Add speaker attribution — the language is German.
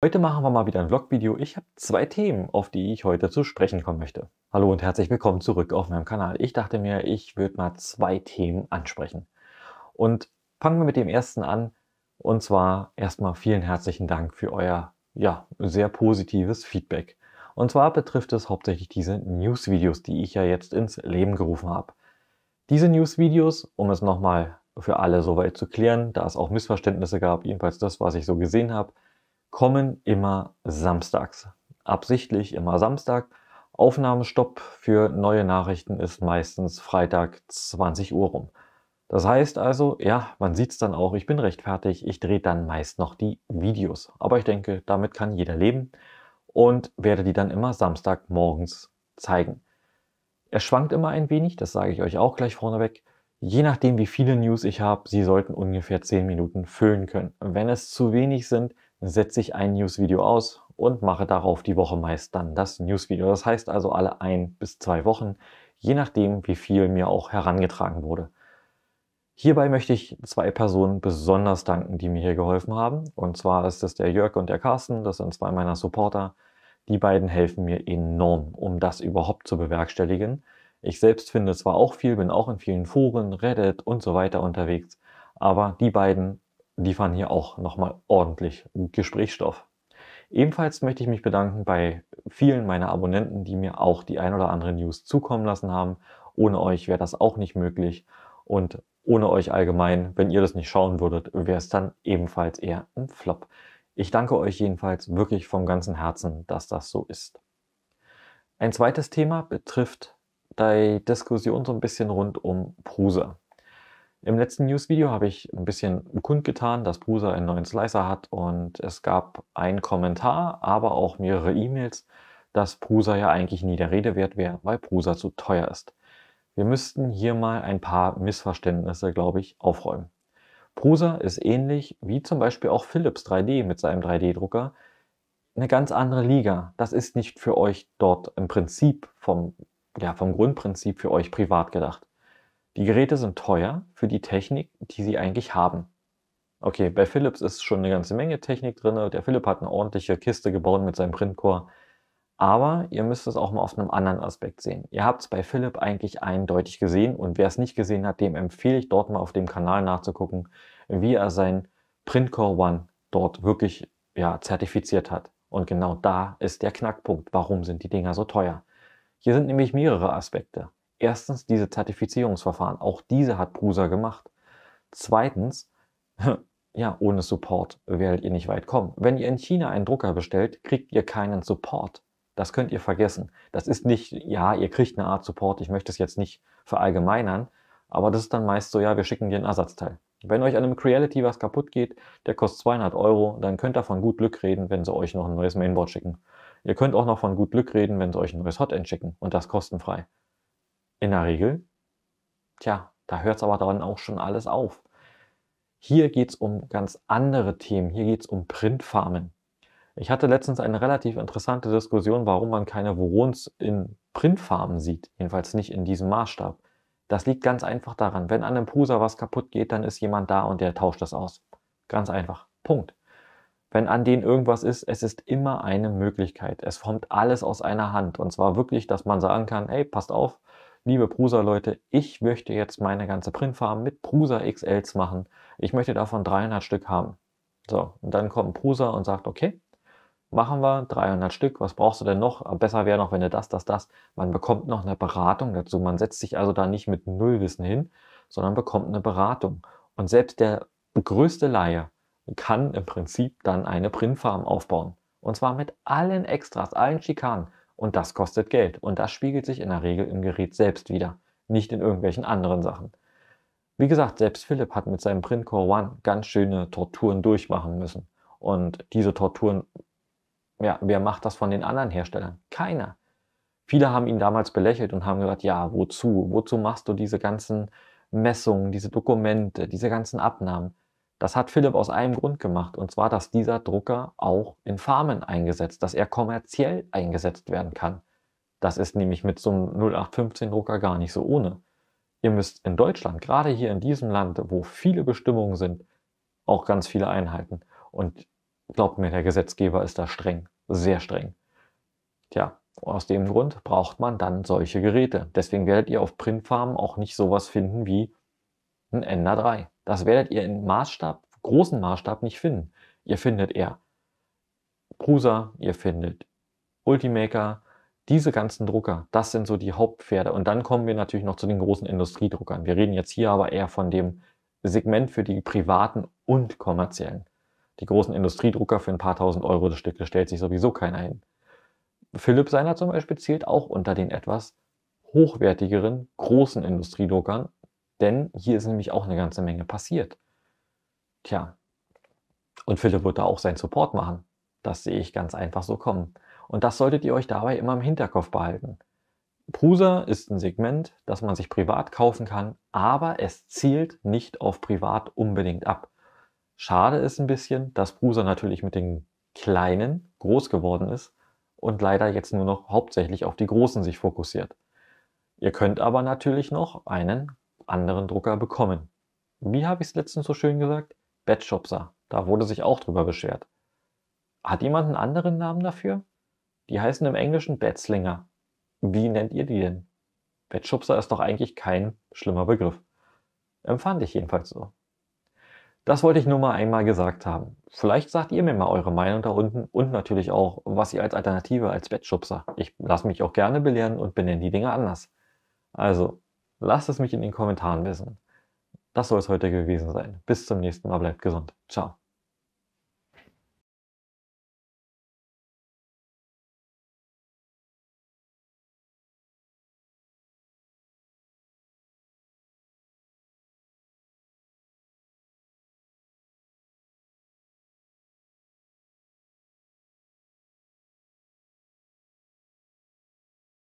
Speaker 1: Heute machen wir mal wieder ein Vlog-Video. Ich habe zwei Themen, auf die ich heute zu sprechen kommen möchte. Hallo und herzlich willkommen zurück auf meinem Kanal. Ich dachte mir, ich würde mal zwei Themen ansprechen. Und fangen wir mit dem ersten an. Und zwar erstmal vielen herzlichen Dank für euer ja, sehr positives Feedback. Und zwar betrifft es hauptsächlich diese News-Videos, die ich ja jetzt ins Leben gerufen habe. Diese News-Videos, um es nochmal für alle soweit zu klären, da es auch Missverständnisse gab, jedenfalls das, was ich so gesehen habe, kommen immer samstags. Absichtlich immer Samstag. Aufnahmestopp für neue Nachrichten ist meistens Freitag 20 Uhr rum. Das heißt also, ja, man sieht es dann auch, ich bin recht fertig, ich drehe dann meist noch die Videos. Aber ich denke, damit kann jeder leben und werde die dann immer Samstag morgens zeigen. Er schwankt immer ein wenig, das sage ich euch auch gleich vorneweg. Je nachdem, wie viele News ich habe, sie sollten ungefähr 10 Minuten füllen können. Wenn es zu wenig sind, setze ich ein Newsvideo aus und mache darauf die Woche meist dann das Newsvideo. Das heißt also alle ein bis zwei Wochen, je nachdem, wie viel mir auch herangetragen wurde. Hierbei möchte ich zwei Personen besonders danken, die mir hier geholfen haben. Und zwar ist es der Jörg und der Carsten, das sind zwei meiner Supporter. Die beiden helfen mir enorm, um das überhaupt zu bewerkstelligen. Ich selbst finde zwar auch viel, bin auch in vielen Foren, Reddit und so weiter unterwegs, aber die beiden liefern hier auch nochmal ordentlich Gesprächsstoff. Ebenfalls möchte ich mich bedanken bei vielen meiner Abonnenten, die mir auch die ein oder andere News zukommen lassen haben. Ohne euch wäre das auch nicht möglich und ohne euch allgemein, wenn ihr das nicht schauen würdet, wäre es dann ebenfalls eher ein Flop. Ich danke euch jedenfalls wirklich vom ganzen Herzen, dass das so ist. Ein zweites Thema betrifft die Diskussion so ein bisschen rund um Prusa. Im letzten News-Video habe ich ein bisschen kundgetan, dass Prusa einen neuen Slicer hat und es gab einen Kommentar, aber auch mehrere E-Mails, dass Prusa ja eigentlich nie der Rede wert wäre, weil Prusa zu teuer ist. Wir müssten hier mal ein paar Missverständnisse, glaube ich, aufräumen. Prusa ist ähnlich wie zum Beispiel auch Philips 3D mit seinem 3D-Drucker eine ganz andere Liga. Das ist nicht für euch dort im Prinzip vom, ja, vom Grundprinzip für euch privat gedacht. Die Geräte sind teuer für die Technik, die sie eigentlich haben. Okay, bei Philips ist schon eine ganze Menge Technik drin. Der Philip hat eine ordentliche Kiste gebaut mit seinem Printcore. Aber ihr müsst es auch mal auf einem anderen Aspekt sehen. Ihr habt es bei Philip eigentlich eindeutig gesehen und wer es nicht gesehen hat, dem empfehle ich dort mal auf dem Kanal nachzugucken, wie er sein Printcore One dort wirklich ja, zertifiziert hat. Und genau da ist der Knackpunkt. Warum sind die Dinger so teuer? Hier sind nämlich mehrere Aspekte. Erstens diese Zertifizierungsverfahren, auch diese hat Prusa gemacht. Zweitens, ja, ohne Support werdet ihr nicht weit kommen. Wenn ihr in China einen Drucker bestellt, kriegt ihr keinen Support. Das könnt ihr vergessen. Das ist nicht, ja, ihr kriegt eine Art Support, ich möchte es jetzt nicht verallgemeinern, aber das ist dann meist so, ja, wir schicken dir einen Ersatzteil. Wenn euch an einem Creality was kaputt geht, der kostet 200 Euro, dann könnt ihr von gut Glück reden, wenn sie euch noch ein neues Mainboard schicken. Ihr könnt auch noch von gut Glück reden, wenn sie euch ein neues Hotend schicken und das kostenfrei in der Regel. Tja, da hört es aber dann auch schon alles auf. Hier geht es um ganz andere Themen. Hier geht es um Printfarmen. Ich hatte letztens eine relativ interessante Diskussion, warum man keine Vorons in Printfarmen sieht. Jedenfalls nicht in diesem Maßstab. Das liegt ganz einfach daran, wenn an einem Prusa was kaputt geht, dann ist jemand da und der tauscht das aus. Ganz einfach. Punkt. Wenn an denen irgendwas ist, es ist immer eine Möglichkeit. Es kommt alles aus einer Hand. Und zwar wirklich, dass man sagen kann, hey, passt auf, liebe Prusa-Leute, ich möchte jetzt meine ganze Printfarm mit Prusa XLs machen. Ich möchte davon 300 Stück haben. So, und dann kommt Prusa und sagt, okay, machen wir 300 Stück, was brauchst du denn noch? Ah, besser wäre noch, wenn du das, das, das. Man bekommt noch eine Beratung dazu. Man setzt sich also da nicht mit Nullwissen hin, sondern bekommt eine Beratung. Und selbst der größte Laie kann im Prinzip dann eine Printfarm aufbauen. Und zwar mit allen Extras, allen Schikanen. Und das kostet Geld. Und das spiegelt sich in der Regel im Gerät selbst wieder, nicht in irgendwelchen anderen Sachen. Wie gesagt, selbst Philipp hat mit seinem Printcore One ganz schöne Torturen durchmachen müssen. Und diese Torturen, ja, wer macht das von den anderen Herstellern? Keiner. Viele haben ihn damals belächelt und haben gesagt, ja, wozu? Wozu machst du diese ganzen Messungen, diese Dokumente, diese ganzen Abnahmen? Das hat Philipp aus einem Grund gemacht, und zwar, dass dieser Drucker auch in Farmen eingesetzt, dass er kommerziell eingesetzt werden kann. Das ist nämlich mit so einem 0815-Drucker gar nicht so ohne. Ihr müsst in Deutschland, gerade hier in diesem Land, wo viele Bestimmungen sind, auch ganz viele einhalten. Und glaubt mir, der Gesetzgeber ist da streng, sehr streng. Tja, aus dem Grund braucht man dann solche Geräte. Deswegen werdet ihr auf Printfarmen auch nicht sowas finden wie ein Ender 3. Das werdet ihr in Maßstab, großen Maßstab nicht finden. Ihr findet eher Prusa, ihr findet Ultimaker, diese ganzen Drucker, das sind so die Hauptpferde. Und dann kommen wir natürlich noch zu den großen Industriedruckern. Wir reden jetzt hier aber eher von dem Segment für die privaten und kommerziellen. Die großen Industriedrucker für ein paar tausend Euro das Stück, da stellt sich sowieso keiner hin. Philipp seiner zum Beispiel zählt auch unter den etwas hochwertigeren großen Industriedruckern denn hier ist nämlich auch eine ganze Menge passiert. Tja, und Philipp wird da auch seinen Support machen. Das sehe ich ganz einfach so kommen. Und das solltet ihr euch dabei immer im Hinterkopf behalten. Prusa ist ein Segment, das man sich privat kaufen kann, aber es zielt nicht auf privat unbedingt ab. Schade ist ein bisschen, dass Prusa natürlich mit den Kleinen groß geworden ist und leider jetzt nur noch hauptsächlich auf die Großen sich fokussiert. Ihr könnt aber natürlich noch einen anderen Drucker bekommen. Wie habe ich es letztens so schön gesagt? Batchopser. Da wurde sich auch drüber beschwert. Hat jemand einen anderen Namen dafür? Die heißen im Englischen Batslinger. Wie nennt ihr die denn? Bettschubser ist doch eigentlich kein schlimmer Begriff. Empfand ich jedenfalls so. Das wollte ich nur mal einmal gesagt haben. Vielleicht sagt ihr mir mal eure Meinung da unten und natürlich auch, was ihr als Alternative als Bettschubser. Ich lasse mich auch gerne belehren und benenne die Dinge anders. Also, Lasst es mich in den Kommentaren wissen. Das soll es heute gewesen sein. Bis zum nächsten Mal. Bleibt gesund. Ciao.